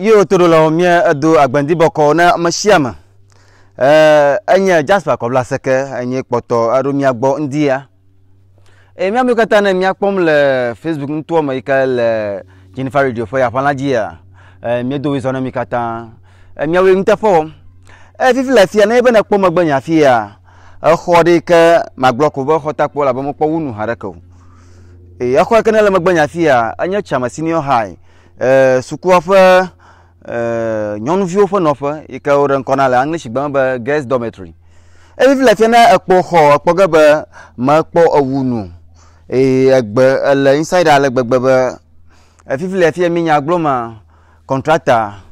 yiwo to ɖo le mie edo agbendibɔkɔ ne ame sia ame e, enye jasper kɔbla seke enye kpɔtɔ aɖo miagbɔ ŋdi ya eye miamewo katã ne miakpɔm le facebook ŋutoa me yi ke le jenifa radio ƒe yaƒala dzia e, miedo wi zɔ na mi katã e, miawoe ŋuteƒe wɔm eye fifi le fia ne ebe ne kpɔ megbe nye afi ya exɔ ɖe yi ke magblɔ ko be xɔtakpɔ labe mekpɔ wu nu haɖe ke o eye exɔ yi ne le megbe nye afi ya enye tsamesinior high sukua ƒe Eh, nyɔnuviwo ƒe nɔƒe yi ke woɖe ŋkɔ na le anglish gbeme be guest dormitory evivi le fia ne ekpɔ xɔ ekpɔ ge be mekpɔ ewu nu eye egbe ele inside ale gbegbe be efifi le fia mi nya gblɔm kɔntrata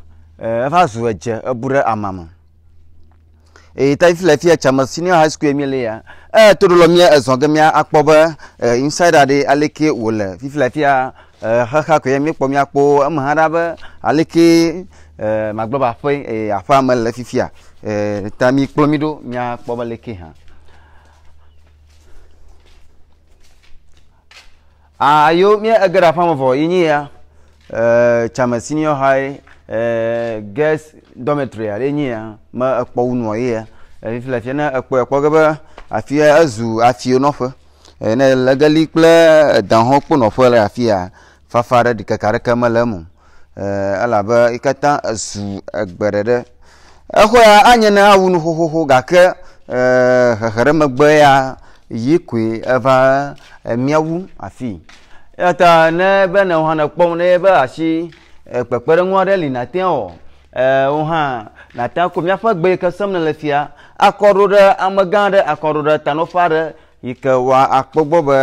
eh, eva zu edze ebu ɖe ama me eye ta fi le fia tsame senior high school mi le ya eye eh, to ɖolɔ mia ezɔ ge mia akpɔ be inside ale aleke wòle fifi le fia xexa koe mi kpɔ mi akpɔ eme hã ɖa be aleke eh, magblɔ be aƒe eh, aƒea me le fifia eh, ta mi kplɔ mi ɖo miakpɔ be leke hã ayo mi ege ɖe aƒea me vɔ yi nyi ya tsame si ni guest dormitory aɖe nyi ya me ekpɔ wu nua ye ya fifi le fia ne ekpɔ ekpɔ ge be afia ezu afienɔƒe ne legeli kple edahɔn kponɔƒe le afia fafa ɖe ɖikeka ɖeke mele emu elabe eh, yi katã ezu egbeɖeɖe exɔ ya anye na awu nu xoxoxo gake hehe ɖe megbe ya yi koe eva emiawu afii yata ne be ne hã ne kpɔm ne ebe asi eh, kpekpeɖeŋu aɖe li nate wɔ eh, wo hã nate ko míaƒe gbe yi ke sem ne le fia akɔ ɖo ɖe amegã aɖe akɔ ɖo ɖe tanoƒe aɖe yi ke wa akpɔ gbɔ be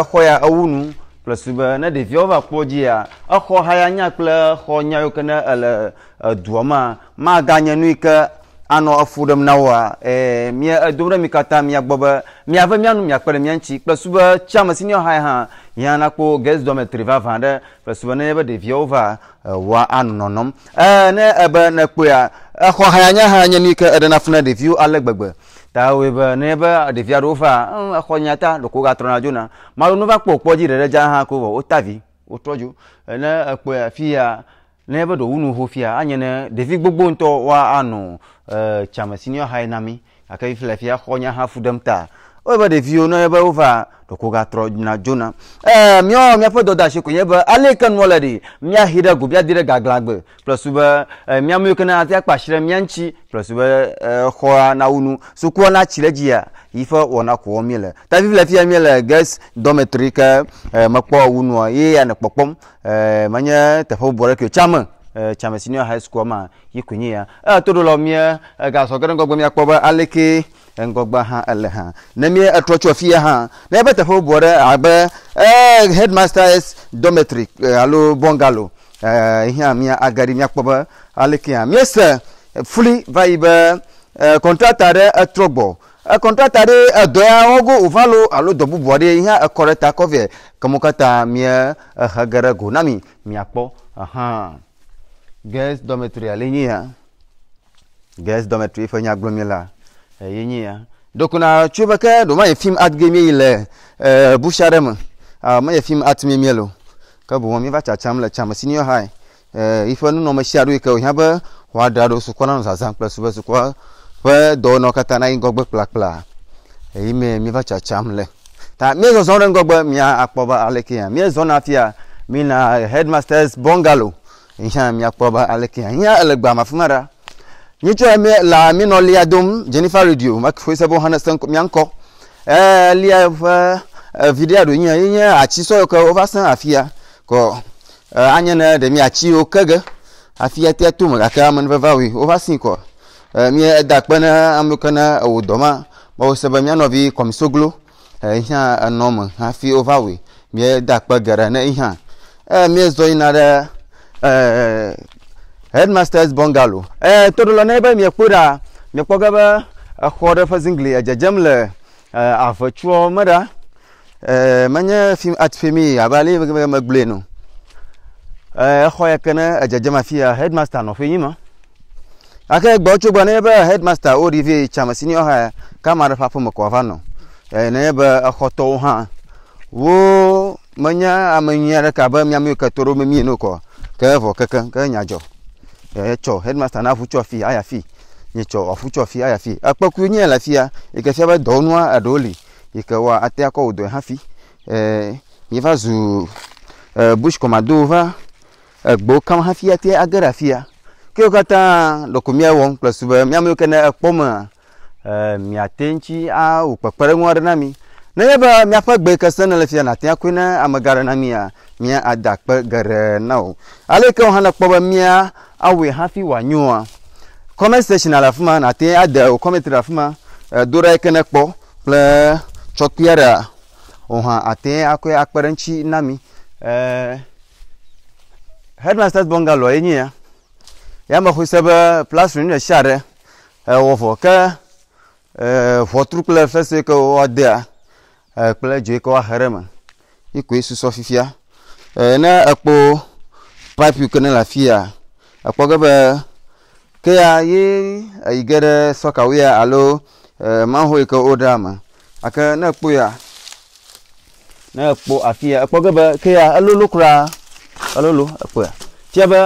exɔ ya ewu nu kple su be ne ɖeviawo va kpɔ dzia exɔ haya nya kple exɔ nya yiwo ke ne ele edua ma maganye nu yi ke anɔ efu ɖem na woa ee mia edom ɖe mi katã miagbɔ be miave mianu miakpe ɖe mia ŋtsi kple su be tsiame si ne haya hã yia nakpɔ gɛs dɔmetri vavã ɖe kple su be ne be ɖeviawo va ewoa anɔ nɔnɔm ee ne ebe ne kpɔa exɔ haya nya hã nye nu yi ke eɖena fu na ɖeviwo ale gbegbe tawe be ne be ɖevi aɖewo fa exɔ mm, nyata ɖeko gatrɔna dzona maa ɖewo nova kpɔ kpɔ dzi ɖeɖe dza hã ko vɔ wota vi wotrɔ dzo ne ekpe afi ya ne be ɖewo wunu ho fia anye ne ɖevi gbogbo ŋutɔ woanɔ tsame eh, si ne na mi gake fi le fi xɔ nya hã fu ɖem ta oyi bɛ ɖeviwo nɔ yɛbɛ wova ɖoko gatrɔ dzina dzona ɛɛ miɔ miaƒe dɔdeasi ko nye be ale yi ke nuɔ le ɖi miahi ɖe go miadi ɖe gaglãgbe kple su be ɛ miamewo yi ke na ate akpa asi ɖe mia ŋtsi kple su be ɛ xɔa na wo nu sukua na tsi ɖe dzia yi ƒe wɔna ko wɔm le tavi le fia mi le ges dɔmetri ke ɛ mekpɔ wo nua ye ya ne kpɔkpɔm ɛɛ menye teƒe bɔbɔ ɖe ke o tsa me. Chama Senior High School ma yikunyi ya eh, to do lo mie ga so gere ngogbo mie kpo eh, eh, ba aleke ngogba ha ele ha na mie atro fie ha na ebe te fo bore abe headmaster is dormitory alo bungalow ihe a mie agari mie kpo ba aleke ha mie se fuli vai be contractor re atro gbo kɔntrata ɖe edɔ ya wɔgo alo dɔ bubu aɖe hã ekɔ ɖe ta kɔvɛ kemokata mie ehe ge mi miakpɔ ehã. Uh -huh girls dormitory ale nyi ya girls dormitory ƒe nyagblɔmi la eye nyi ya dokuna tso be ke ɖo ma yi fim adge mi yi le ɛɛ e, busi aɖe me me yi fim ati mi mi lo ke boŋ mi va tsatsam le tsame si ni yɔ hae ɛɛ e, yi ƒe nunɔmesi aɖo yi ke wohia be woadra ɖo sukɔ nanɔ zazãm kple sube sukɔ ƒe dɔwɔnɔ katã na yi ŋgɔgbe kplakpla eyi me mi va tsatsam le ta mi zɔzɔ ɖe ŋgɔgbe mia ba be aleke ya mi zɔna fia mi na headmasters bungalow ihã miakpɔ be aleke ahia ele gbama fi ma ɖa nyitsɔ mi la mi nɔ lia dom jennifer radio makifoe sebo hana se miankɔ ɛɛ e, lia ƒe e, viɖia ɖo nyia yenye atsisɔ yi ke wova se afia kɔ ɛɛ e, anye ne ɖe atsi yiwo ke afia tia to me gake ame veva woe wova si kɔ ɛɛ mi eda kpe ne ame yiwo ke ne ewɔ dɔ ma mawo mianɔvi kɔmisoglo ɛɛ ihã enɔ hafi wova woe mi eda kpe geɖe ne ihã ɛɛ mi zɔ yina ɖe. Eh, headmasters bungalow eh, toɖolɔ na ye be miekpɔ ɖa miekpɔ ge be exɔ ɖe ƒe zingli edzedzem le eh, avetsoɔ me ɖa eh, menye fi atfemi abe ale be megblɔe no eh, exɔ e ya ke ne edzedzem afi headmaster nɔƒe nyi ma ake gbɔ tso gbɔ ne ye be headmaster o ɖi vi tsame si ne yewohã kama ɖe ƒe aƒeme kɔ va nɔ eh, ne ye be exɔtɔwo hã wo menye ame nyui aɖeke abe miame yiwo ke to ɖo me mie no kɔ ke vɔ keke ke nya dzɔ etsɔ headmaster na aƒu tsɔ fi aya fi yi tsɔ aƒu tsɔ fi aya fi akpɔkui nye le afia yi ke fia be dɔwɔnua li yi ke wa ate akɔ wò hafi ee yi va zu ee bush kɔmado va egbewo kam hafi ate age ɖe afia ke wo katã lɔkumia wɔm kple su be miame yiwo ne ekpɔ mea ee miate ŋuti awɔ kpekpeɖeŋu aɖe na mi nenye be míaƒe gbe ke sene le fia nàte akoe ne amegã ɖe na mia mía ada akpe geɖe na wo ale yi ke wo hã nekpɔ be mía awoe hafi wòanyoa comment section le afi ma nàte ade wo comment le afi ma e, do ɖa yi e ke nekpɔ kple tsɔkpui aɖea wo hã ate akoe akpe ɖe ŋuti na mi e, headmasters bungalow ye nye ya ya mexose be plastrin ɖe sia ɖe ewɔ vɔ ke ʋɔtru kple fese yi ke Eh, kple dzoe kɔ ahe ɖe me yi koe susɔ fifia eh, ne ekpo pipe yi ke ne le afi ya ekpɔ ge be ke ye eyi eh, ge ɖe sɔkawo ya alo maho yi ke wo ɖe ame gake ne ekpo ya ne ekpo afi ya ekpɔ ge be ke elolo kura elolo ekpo ya fia be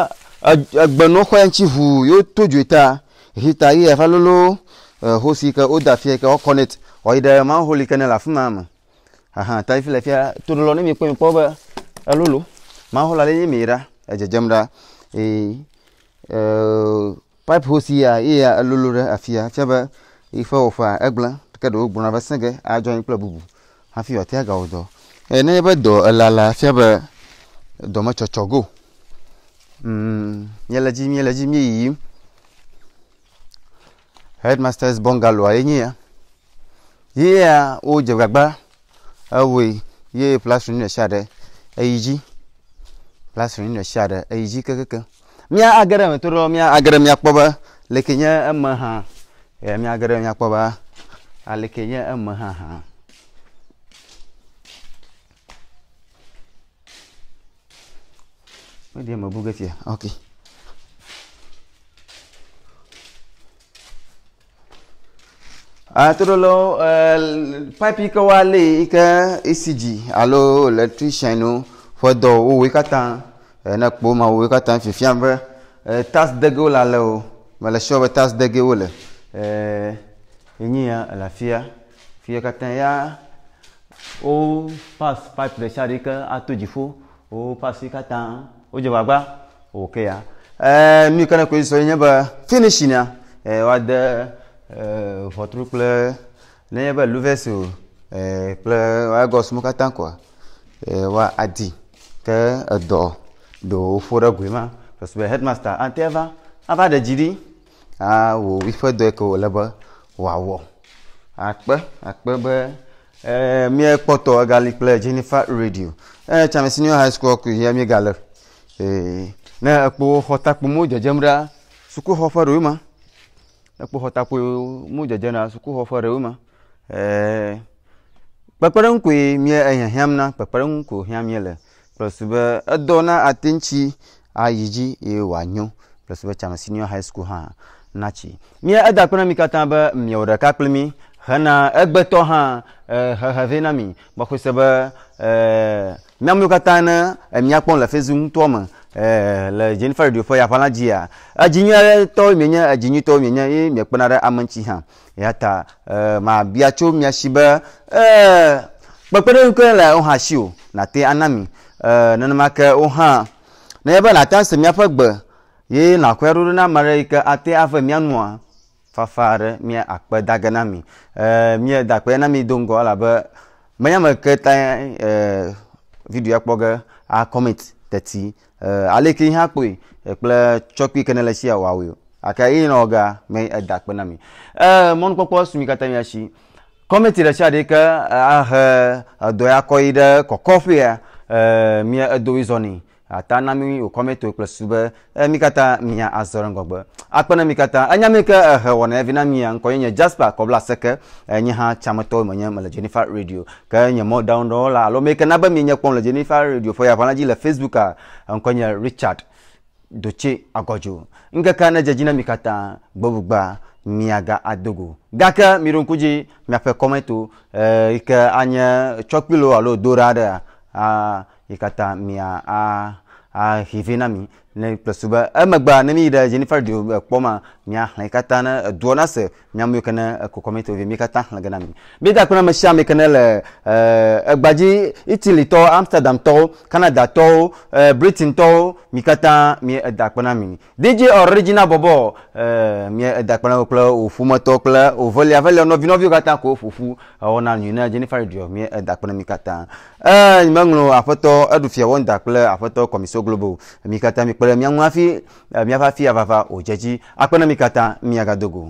egbenuxɔ ya ŋuti ʋu yewo to dzoe ta hita yi ya va lolo hosi yi ke woda afi ya yi ke wokɔ net wɔyi ɖe maho yi ke ne le afi ma me aha ta fi lafiya to lo ne mi pe mi po ma ho le mi ra e je pipe hosi ya e ya alolo ra afia afia ifa ofa egbla, ka do gbona ba senge a jo yin bubu hafi o ti odo e ne ba do alala afia ba do ma chochogo mm yela ji mi yela ji mi yi headmaster's bungalow ayenye yeah o je gbagba awoi ye plastrin ne sia ɖe eyi dzi plastrin ne sia ɖe eyi dzi kekeke mía age ɖe me to ɖɔ mía age ɖe míakpɔ be leke nye eme hã ye mía age ɖe míakpɔ be aleke nye eme hã hã. Media mabuga tia. Okay. atodolo eh, pipe ke wa le yi ke ecg alo electrician no ƒe dɔ wowoe katã ne kpo ma wowoe katã fifia be tas dege wo le ale o mele sɔ be tas dege wo enyi ya le afia fia katã ya wo pass pipe ɖe sia ɖe ke ato dziƒo wo pass yi katã wodze gbagba woke ya nu yi ke ne koe zɔ yi nye be finishing ya woade vɔtru eh, kple nenye be luvesi o eh, kple agɔsumu katã koa eh, wa adi ke edɔ do ƒo ɖe goe ma fɛsube headmaster ate va ava ɖe dzi ɖi wò yiƒe dɔ yi ke wòle be wòawɔ akpe akpe be mie kpɔtɔ egali kple jennifer radio ee tsame senior high school ko ya mie gale ee ne ekpo xɔtakpo mo dzedzem ɖa sukuxɔ ƒe ɖoe ma ekpoxɔ takpo mu dzedze na sukuxɔƒe ɖewo ma kpekpeɖeŋu koe mie ehiahiam na kpekpeɖeŋu ko hiam mie le kplɔ si be edɔ na ate ŋtsi ayi dzi eye wòanyo kplɔ si be tsame senior high school hã natsi mie eda kpe na mi katã be miawo ɖeka kple mi hena egbetɔ hã eh, hehe vɛ na mi be eh, xose miamewo katã ne emia kpɔm le facebook ŋutɔ me eh, le jennifer radio ƒe yaƒala dzia edzinyiatɔ mienye edzinyitɔ mienye ye miekpena ɖe ame ŋtsi hã yata eh, ma bia tso miasi be eh, kpekpeɖeŋu ke le wo hã si o nate anami mi nenema ke wo hã nenye be nate ase miaƒe gbe ye nakɔe ɖo na ame aɖe yi ke ate ave mianua fafa aɖe mia akpe dage na mi mie da akpe na mi do ŋgɔ elabe menyame ke ta vidio ya kpɔ ge a comment teti aleke yi hã kpoe kple tsɔkpi ke ne le si awɔawoe ake eyi nɔ ga me eda kpe na mi mɔnukpɔkpɔ sumi katã mi asi kɔmiti ɖe sia ɖe ke ahe edɔ ya kɔ yi ɖe kɔkɔƒea mie edo yi zɔnii ata na mi wòkɔ mi to kple su be e mi katã mia azɔ ɖe ŋgɔgbe akpe na mi katã enya mi ke ehe wɔna evi na mia ŋkɔ nye jasper kɔbla seke enye hã tsametɔ menye mele jennifer radio ke nye mɔ download alo mi ke na be mi nye kpɔm le jennifer radio ƒe yaƒana dzi le facebook a ŋkɔ nye richard dotse agɔdzo ŋkeke ne dzedzi na mi katã gbɔgbogba miaga adogo gake mi ɖo ŋku dzi miaƒe kɔmɛto yi e, ke anye tsɔkpilo alo do ɖa ɖe ikata ka taa mi a a ah, ah, hivinami ne kple su be emegbea yi ɖe jennifer dio eh, kpɔ ma mia xlẽ katã ne edoɔ eh, na se miamu yiwo ke ne ekɔkɔmi eh, to vi mi katã xlẽ ge na mi mi da kpena me sia mi ke ne le egbadzi italytɔwo amsterdamtɔwo canadatɔwo britaintɔwo mi katã mi eda kpena mi dj original bɔbɔ mi eda kpena kple wo ƒometɔ kple wo velia velia nɔvi nɔviwo katã ko ƒoƒu wɔna nyui ne jennifer dio mi eda na mi katã ee meŋlɔ aƒetɔ eɖu fia wɔnda kple aƒetɔ kɔmiso globo mi katã mi kple kple miaŋu hafi miaƒe afi aʋaʋa wòdze dzi akpena mi katã miagadogo